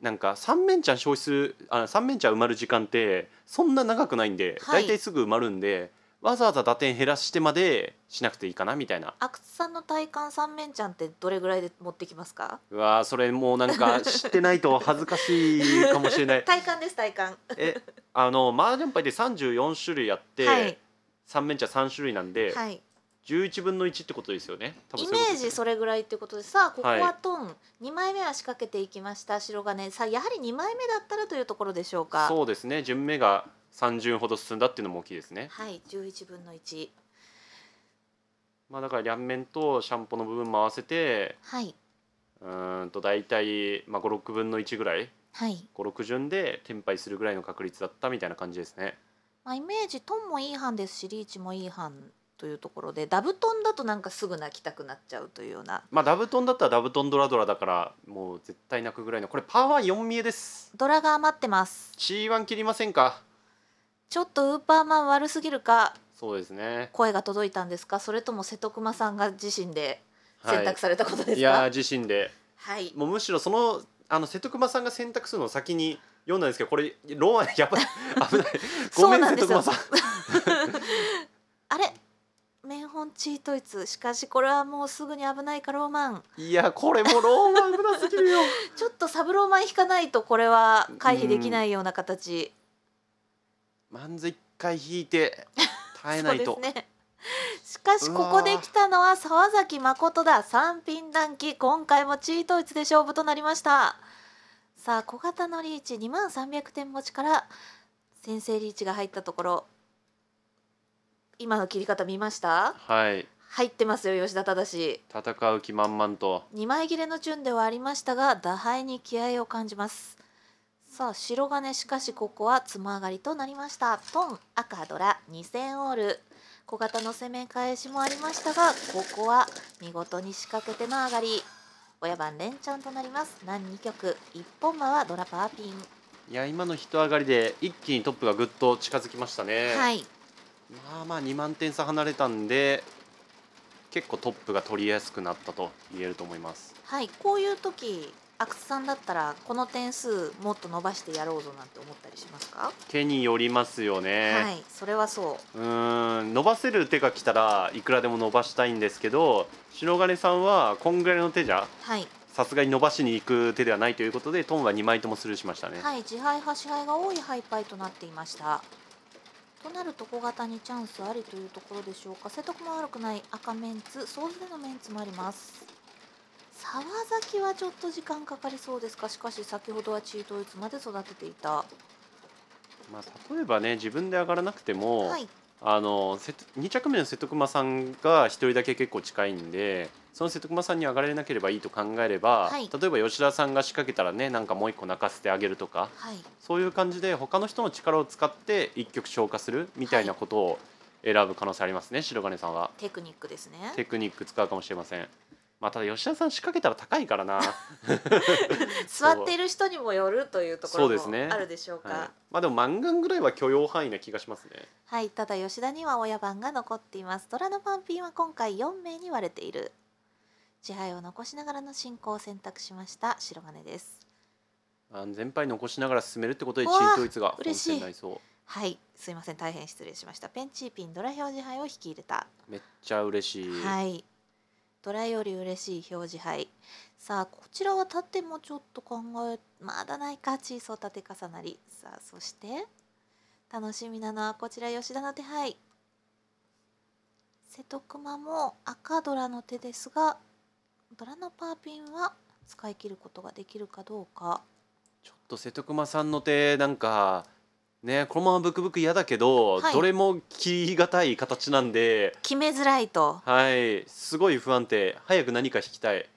なんか三面ちゃん消費するあ三面ちゃん埋まる時間ってそんな長くないんで、大体すぐ埋まるんでわざわざ打点減らしてまでしなくていいかなみたいな阿久津さんの体感三面ちゃんってどれぐらいで持ってきますかうわそれもうなんか知ってないと恥ずかしいかもしれない 体感です体感えあのマージャンパで34種類やって、はい三面茶3種類なんで、はい11分の1ってことですよねイメージそれぐらいってことでさあここはトン、はい、2枚目は仕掛けていきました白金さあやはり2枚目だったらというところでしょうかそうですね順目が3巡ほど進んだっていうのも大きいですねはい11分の1まあだから両面とシャンポの部分も合わせてはいうんと大体、まあ、56分の1ぐらい、はい、56順で転廃するぐらいの確率だったみたいな感じですねまあ、イメージトンもいい班ですしリーチもいい班というところでダブトンだとなんかすぐ泣きたくなっちゃうというようなまあダブトンだったらダブトンドラドラだからもう絶対泣くぐらいのこれパワー4見えですドラが余ってます C1 切りませんかちょっとウーパーマン悪すぎるかそうですね声が届いたんですかそれとも瀬戸熊さんが自身で選択されたことですか、はい、いや自身ではいもうむしろそのあの瀬戸熊さんが選択するの先に読んだんですけどこれローマやばい 危ないごめんなさい徳間さん あれ面本チートイツしかしこれはもうすぐに危ないかローマンいやこれもローマン危なすぎるよ ちょっとサブローマン引かないとこれは回避できないような形漫才一回引いて耐えないとね、しかしここで来たのは沢崎誠だ三品団機今回もチートイツで勝負となりましたさあ小型のリーチ2万300点持ちから先制リーチが入ったところ今の切り方見ましたはい入ってますよ吉田正戦う気満々と2枚切れのチュンではありましたが打敗に気合を感じますさあ白金しかしここはつま上がりとなりましたトン赤ドラ2000オール小型の攻め返しもありましたがここは見事に仕掛けての上がり親番連チャンとなります何2曲1本間はドラパーピンいや今の人上がりで一気にトップがぐっと近づきましたねはいまあまあ2万点差離れたんで結構トップが取りやすくなったと言えると思いますはいこういう時阿久津さんだったらこの点数もっと伸ばしてやろうぞなんて思ったりしますか手によりますよねはいそれはそううん伸ばせる手が来たらいくらでも伸ばしたいんですけど白金さんはこんぐらいの手じゃはいさすがに伸ばしに行く手ではないということでトンは2枚ともスルーしましたねはい自敗派支配が多いハイパイとなっていましたとなると小型にチャンスありというところでしょうか瀬戸も悪くない赤メンツソースでのメンツもあります沢崎はちょっと時間かかりそうですかしかし先ほどはチートいつまで育てていたまあ、例えばね自分で上がらなくても、はい、あの2着目の瀬戸熊さんが1人だけ結構近いんでその瀬戸熊さんに上がれなければいいと考えれば、はい、例えば吉田さんが仕掛けたらねなんかもう1個泣かせてあげるとか、はい、そういう感じで他の人の力を使って一局消化するみたいなことを選ぶ可能性ありますね、白金さんは。テクニックですねテクニック使うかもしれません。まあ、ただ吉田さん仕掛けたら高いからな 座ってる人にもよるというところもあるでしょうか、ねはい、まあでも漫画ぐらいは許容範囲な気がしますねはいただ吉田には親番が残っています虎のパンピンは今回4名に割れている支配を残しながらの進行を選択しました白金です全敗残しながら進めるってことでチートイツが嬉しいはいすいません大変失礼しましたペンチーピンドラ表示杯を引き入れためっちゃ嬉しいはいドライより嬉しい表示牌さあこちらは縦もちょっと考えまだないか小さ縦重なりさあそして楽しみなのはこちら吉田の手配瀬戸熊も赤ドラの手ですがドラのパーピンは使い切ることができるかどうかちょっと瀬戸熊さんの手なんかねこのままブクブク嫌だけど、はいどれも切りがたい形なんで決めづらいとはいすごい不安定早く何か引きたい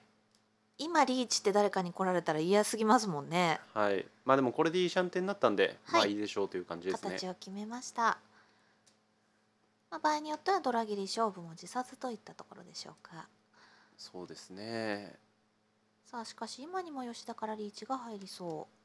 今リーチって誰かに来られたら嫌すぎますもんねはいまあでもこれでいいシャンテンになったんで、はいまあいいでしょうという感じですね形を決めました、まあ、場合によってはドラ切り勝負も自殺といったところでしょうかそうですねさあしかし今にも吉田からリーチが入りそう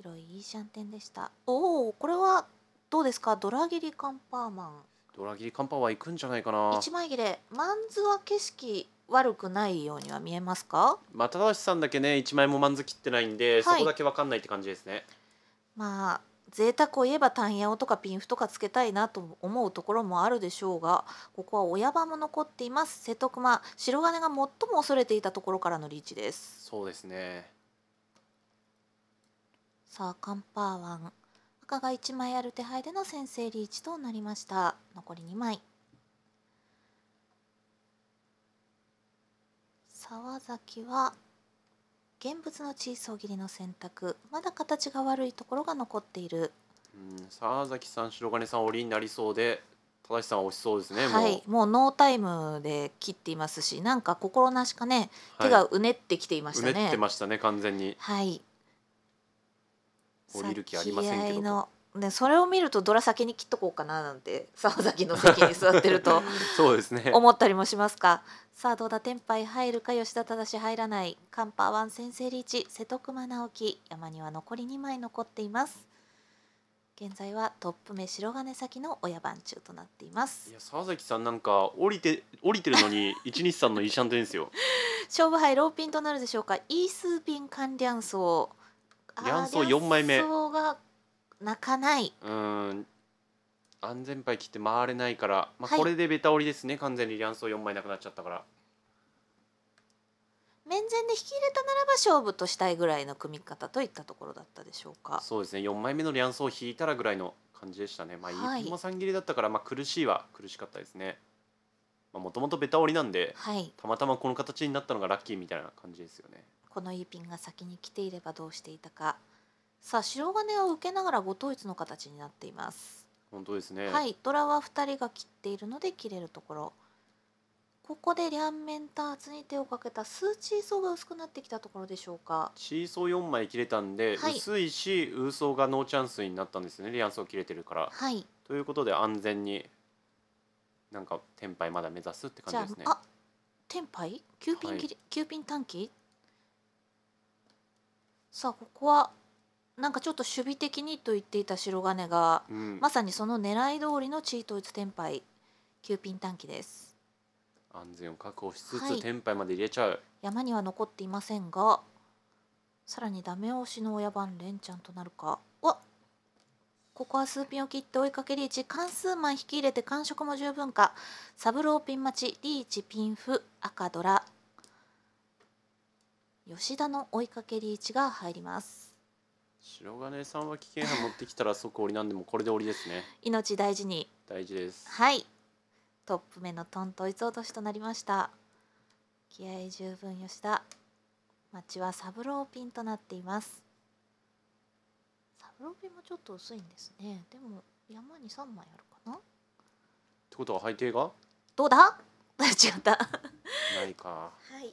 広いいいシャンテンでしたおおこれはどうですかドラギリカンパーマンドラギリカンパーは行くんじゃないかな一枚切れマンズは景色悪くないようには見えますかま又吉さんだけね一枚もマンズ切ってないんで、はい、そこだけわかんないって感じですねまあ贅沢を言えばタンヤオとかピンフとかつけたいなと思うところもあるでしょうがここは親場も残っています瀬戸熊白金が最も恐れていたところからのリーチですそうですねさあカンパーワン赤が1枚ある手配での先制リーチとなりました残り2枚沢崎は現物の小さ切りの選択まだ形が悪いところが残っているうん沢崎さん白金さん折りになりそうで正さん押しそうですねはいもうノータイムで切っていますしなんか心なしかね手がうねってきていましたね、はい、うねってましたね完全にはい降りる気ありませんけどね、それを見るとドラ先に切っとこうかななんて 沢崎の席に座ってると そうですね思ったりもしますかさあどうだ天杯入るか吉田正入らないカンパワン先制リーチ瀬戸熊直樹山には残り2枚残っています現在はトップ目白金先の親番中となっていますいや沢崎さんなんか降りて降りてるのに 一日さんのイシャンテンですよ勝負杯ローピンとなるでしょうかイースーピン関連層ヤンソー4枚目ヤンソーが泣かないうん安全牌切って回れないから、まあ、これでベタ折りですね、完全にヤンソー4枚なくなっちゃったから面前で引き入れたならば勝負としたいぐらいの組み方といったところだったでしょうかそうですね4枚目のリャンソを引いたらぐらいの感じでしたねまあい一歩も三切りだったから、まあ苦しいは苦しかったですねまあもともとベタ折りなんではいたまたまこの形になったのがラッキーみたいな感じですよねこのイーピンが先に来ていればどうしていたかさあ白金を受けながらご統一の形になっています本当ですねはい虎は2人が切っているので切れるところここで両面ターツに手をかけた数チーソーが薄くなってきたところでしょうかチーソー4枚切れたんで、はい、薄いしウーソーがノーチャンスになったんですねリアンソー切れてるからはいということで安全になんか天敗まだ目指すって感じですねあ天杯9ピン切り、はい、9ピン短期さあここはなんかちょっと守備的にと言っていた白金が、うん、まさにその狙い通りのチートイツテンパイーピン短期です安全を確保しつつ、天杯テンパイまで入れちゃう山には残っていませんがさらにダメ押しの親番連チャンとなるかわここは数ピンを切って追いかけリーチ関数マン引き入れて感触も十分かサブローピン待ちリーチピンフ赤ドラ吉田の追いかけリーチが入ります白金さんは危険波持ってきたら即折りなんでもこれで折りですね命大事に大事ですはいトップ目のトン統一落としとなりました気合十分吉田町はサブローピンとなっていますサブローピンもちょっと薄いんですねでも山に三枚あるかなってことは背景がどうだ 違ったないかはい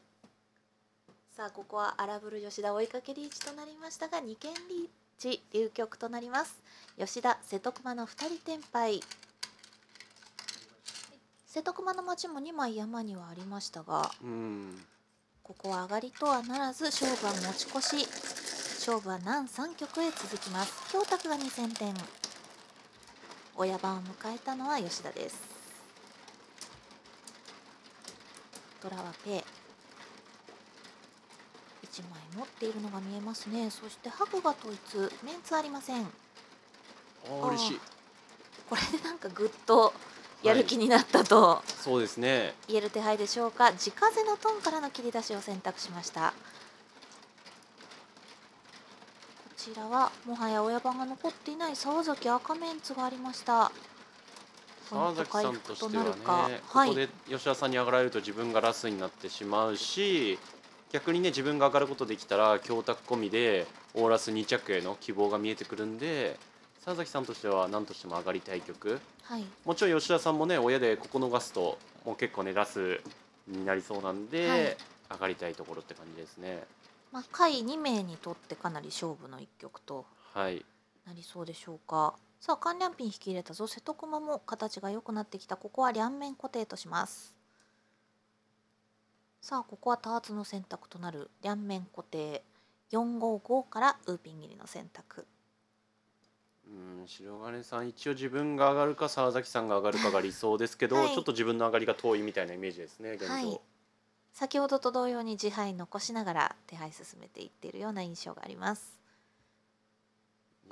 さあここは荒ぶる吉田追いかけリーチとなりましたが二軒リーチ流局となります吉田瀬戸熊の二人転敗瀬戸熊の町も2枚山にはありましたがここは上がりとはならず勝負は持ち越し勝負は南3局へ続きます京卓が2000点親番を迎えたのは吉田です虎はペイ1枚持っているのが見えますねそして箱が統一メンツありませんあ嬉しいこれでなんかぐっとやる気になったと、はい、そうですね言える手配でしょうか自風のトンからの切り出しを選択しましたこちらはもはや親番が残っていない沢崎赤メンツがありました沢崎さんとしてはね、はい、ここで吉田さんに上がられると自分がラスになってしまうし逆にね自分が上がることできたら供卓込みでオーラス2着への希望が見えてくるんで佐々木さんとしては何としても上がりたい曲、はい、もちろん吉田さんもね親でここ逃すともう結構ねラスになりそうなんで、はい、上がりたいところって感じですね。まあ、下位2名にとってかなり勝負の一曲となりそうでしょうか、はい、さあ関連ン引き入れたぞ瀬戸駒も形が良くなってきたここは両面固定としますさあここは多ーの選択となる両面固定455からウーピン切りの選択うん白金さん一応自分が上がるか沢崎さんが上がるかが理想ですけど、はい、ちょっと自分の上がりが遠いみたいなイメージですね現状、はい、先ほどと同様に自敗残しながら手配進めていっているような印象があります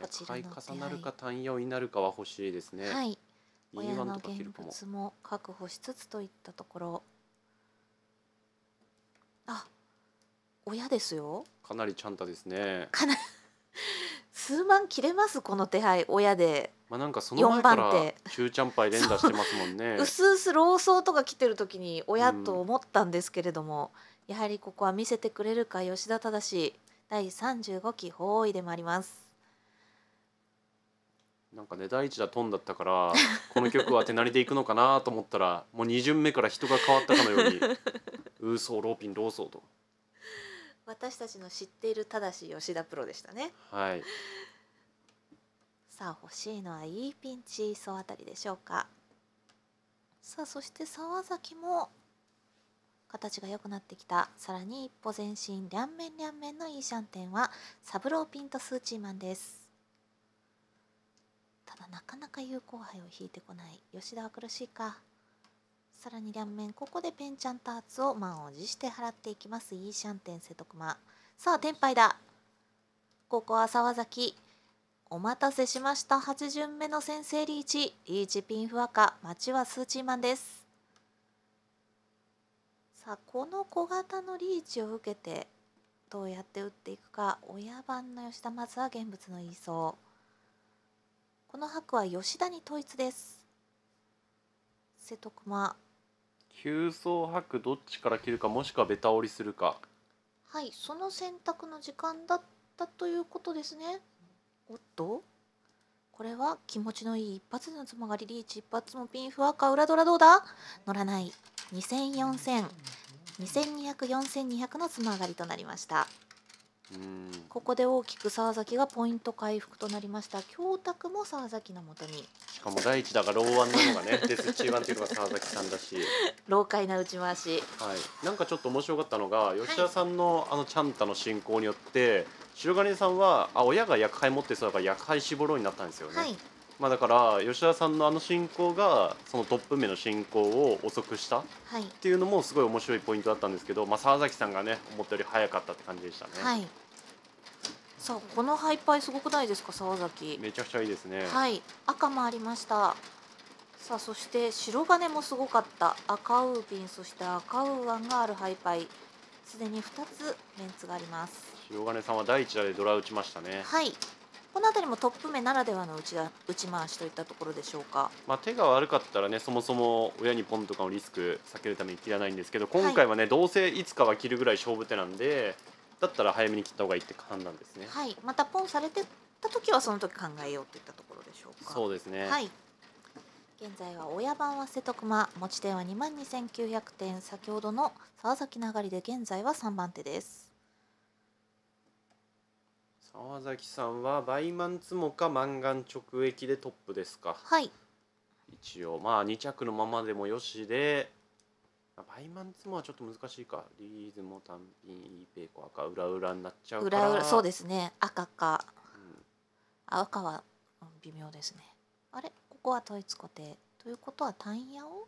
こちらの重なるか単位になるかは欲しいですねはい親の現物も確保しつつといったところあ親ですよかなりちゃんとですねかな数万切れますこの手配親でまあなんかその前から中ちゃんぱい連打してますもんねうすうす老僧とか来てる時に親と思ったんですけれども、うん、やはりここは見せてくれるか吉田正第35期包囲でもありますなんかね第一だトンだったからこの曲は手なりでいくのかなと思ったらもう2巡目から人が変わったかのように「ウ ーソーローピンローソーと」私たちの知っているただし吉田プロでしたねはいさあ欲しいのはいいピンチそうあたりでしょうかさあそして沢崎も形が良くなってきたさらに一歩前進両面両面のいいシャンテンはサブローピンとスーチーマンですただなかなか有効牌を引いてこない吉田は苦しいかさらに両面ここでペンチャンターツを満を持して払っていきますイーシャンテン瀬戸熊さあ天敗だここは沢崎お待たせしました8巡目の先制リーチリーチピンフワカ町はスーチーマンですさあこの小型のリーチを受けてどうやって打っていくか親番の吉田まずは現物の言いそうこの白は吉田に統一です瀬戸熊急走白どっちから切るかもしくはベタ折りするかはいその選択の時間だったということですねおっとこれは気持ちのいい一発でのつまがりリーチ一発もピンフアカ裏ドラどうだ乗らない2 0 0 4 0 0 0 2 2 0 0 4 2 0 0のつまがりとなりました。ここで大きく沢崎がポイント回復となりました京卓も沢崎のもとにしかも第一だが老腕なのがね デスチーワていうのが沢崎さんだし老快な打ち回し、はい、なんかちょっと面白かったのが吉田さんの、あのちゃんたの進行によって白金さんはあ親が薬杯持ってそうだから薬杯絞ろうになったんですよね、はいまあ、だから吉田さんのあの進行がそのトップ名の進行を遅くしたっていうのもすごい面白いポイントだったんですけど、まあ、沢崎さんがね思ったより早かったって感じでしたね。はいさあこのハイパイすごくないですか沢崎めちゃくちゃいいですねはい赤もありましたさあそして白金もすごかった赤ウーピンそして赤ウーワンがあるハイパイすでに2つメンツがあります白金さんは第1打でドラ打ちましたねはいこの辺りもトップ目ならではの打ち打ち回しといったところでしょうか、まあ、手が悪かったらねそもそも親にポンとかのリスク避けるために切らないんですけど今回はね、はい、どうせいつかは切るぐらい勝負手なんでだったら早めに切った方がいいって判断ですね。はい、またポンされてた時はその時考えようといったところでしょうか。そうですね。はい。現在は親番は瀬戸熊持ち点は2万2900点先ほどの沢崎流りで現在は3番手です。沢崎さんはバイマンツモかガ願直撃でトップですかはい一応まあ2着のままでもよしでバイマンツモはちょっと難しいかリーズも単品イーペイコ赤裏裏になっちゃうから裏裏そうですね赤か、うん、赤は微妙ですねあれここは統一固定ということは単野を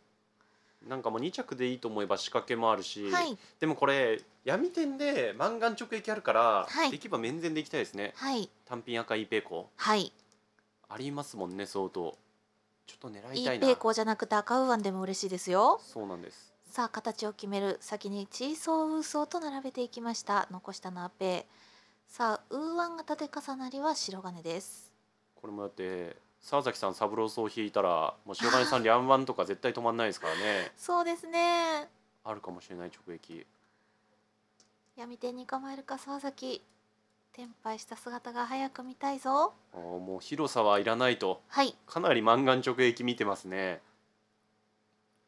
なんかもう2着でいいと思えば仕掛けもあるし、はい、でもこれ闇店で満願直撃あるから、はい、できれば面前でいきたいですね、はい、単品赤いペーコはいありますもんね相当ちょっと狙いたいなペーコじゃなくて赤ウーアンでも嬉しいですよそうなんですさあ形を決める先にチーソーウーソーと並べていきました残したのはペーさあウーアンが縦重なりは白金ですこれもだって沢崎さん三郎ローを引いたらもう塩金さんリャンワンとか絶対止まんないですからねそうですねあるかもしれない直撃闇天に構えるか沢崎転廃した姿が早く見たいぞあもう広さはいらないと、はい、かなり満願直撃見てますね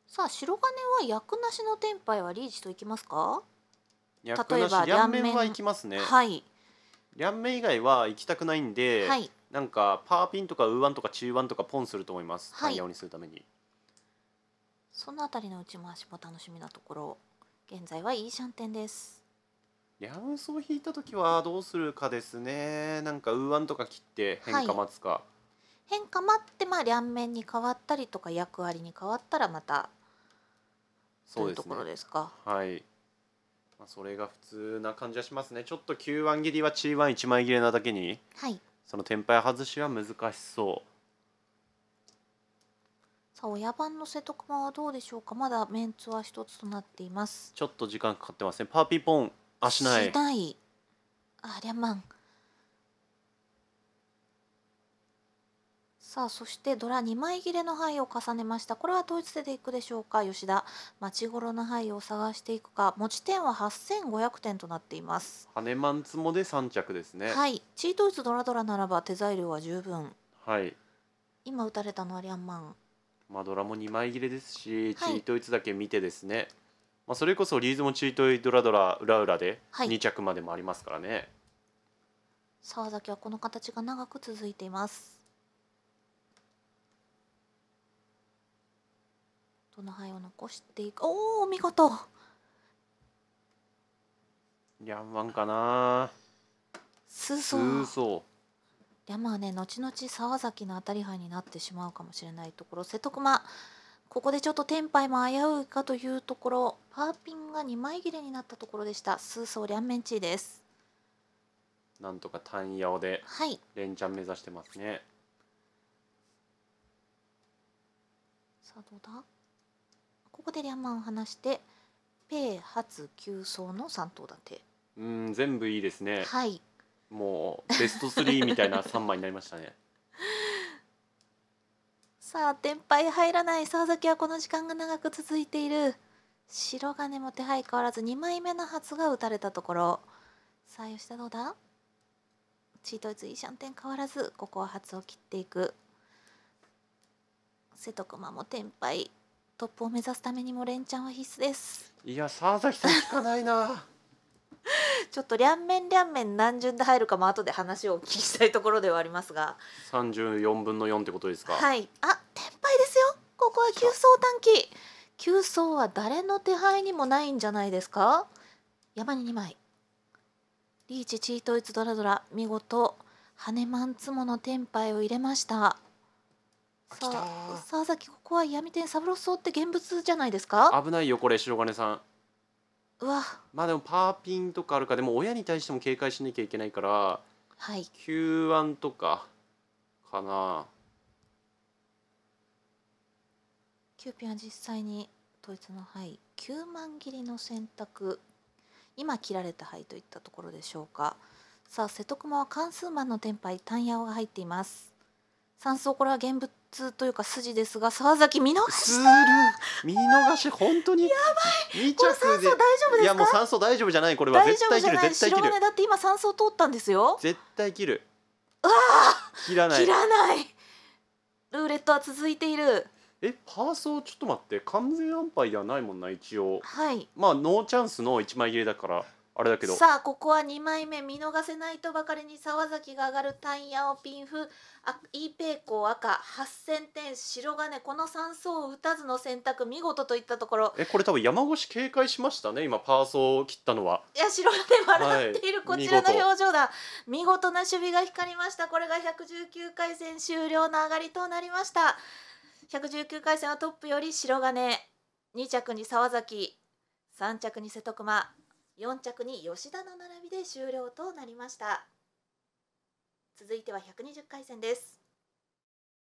さあ白金は役なしの転敗はリーチといきますか例えば両面は行きますねはい両面以外は行きたくないんで、はい、なんかパーピンとかウーワンとか中ワンとかポンすると思います、はい単にするためにそのあたりの打ち回しも楽しみなところ現在はイーシャンテンですヤウンスを引いた時はどうするかですねなんかウーワンとか切って変化待つか、変化待ってまあ両面に変わったりとか役割に変わったらまたそういうところですかはい、まあ、それが普通な感じはしますねちょっと Q1 切りは G11 枚切れなだけにはいその天杯外しは難しそうさあ親番の瀬戸熊はどうでしょうかまだメンツは一つとなっていますちょっと時間かかってますねパーピーポンあしないありゃまんさあそしてドラ2枚切れの牌を重ねましたこれは統一手でいくでしょうか吉田町頃の牌を探していくか持ち点は8500点となっています羽マンツモで3着ですねはいチートイツドラドラならば手材料は十分はい今打たれたのはリャンマンまあドラも2枚切れですし、はい、チートイツだけ見てですねまあそれこそリーズもチートイドラドラ裏裏で2着までもありますからね、はい沢崎はこの形が長く続いていますこの灰を残していくおお見事ヤンマンかなスーソースーヤンマンはね後々沢崎の当たり杯になってしまうかもしれないところ瀬戸熊ここでちょっと天杯も危ういかというところパーピンが2枚切れになったところでしたスーソー両面地位ですなんとか単位青で連チャン目指してますね、はい、さあどうだポテリアマンを話してペイ発九層の三頭立てうん全部いいですねはいもうベスト3みたいな3枚になりましたね さあ天敗入らない沢崎はこの時間が長く続いている白金も手配変わらず2枚目の初が打たれたところさあ吉田どうだチートイツイシャンテン変わらずここは初を切っていく瀬戸熊も天敗トップを目指すためにも連チャンは必須ですいや沢崎さん聞かないな ちょっと両面両面何順で入るかも後で話をお聞きしたいところではありますが34分の4ってことですかはいあ天敗ですよここは急走短期急走は誰の手配にもないんじゃないですか山に2枚リーチチートイツドラドラ見事羽ネマンツモの天敗を入れましたさあ佐崎ここは闇店三郎荘って現物じゃないですか危ないよこれ白金さんうわまあでもパーピンとかあるかでも親に対しても警戒しなきゃいけないからはい9安とかかなキューピンは実際に統一の牌9万切りの選択今切られた牌といったところでしょうかさあ瀬戸熊は関数マンの天杯単野が入っています三層これは現物通というか筋ですが沢崎見逃した見逃し本当にやばいこれ酸素大丈夫ですいやもう酸素大丈夫じゃないこれは絶対切る絶対切るだって今酸素通ったんですよ絶対切るうわ切らない切らないルーレットは続いているえパーソーちょっと待って完全安牌ではないもんな一応はいまあノーチャンスの一枚切れだからあれだけどさあここは2枚目見逃せないとばかりに沢崎が上がるタイヤをピンフあイーペイコー赤8000点白金この3層を打たずの選択見事といったところえこれ多分山越警戒しましたね今パーソを切ったのはいや白金笑っているこちらの表情だ、はい、見事な守備が光りましたこれが119回戦終了の上がりとなりました119回戦はトップより白金2着に沢崎3着に瀬戸熊4着に吉田の並びで終了となりました続いては120回戦です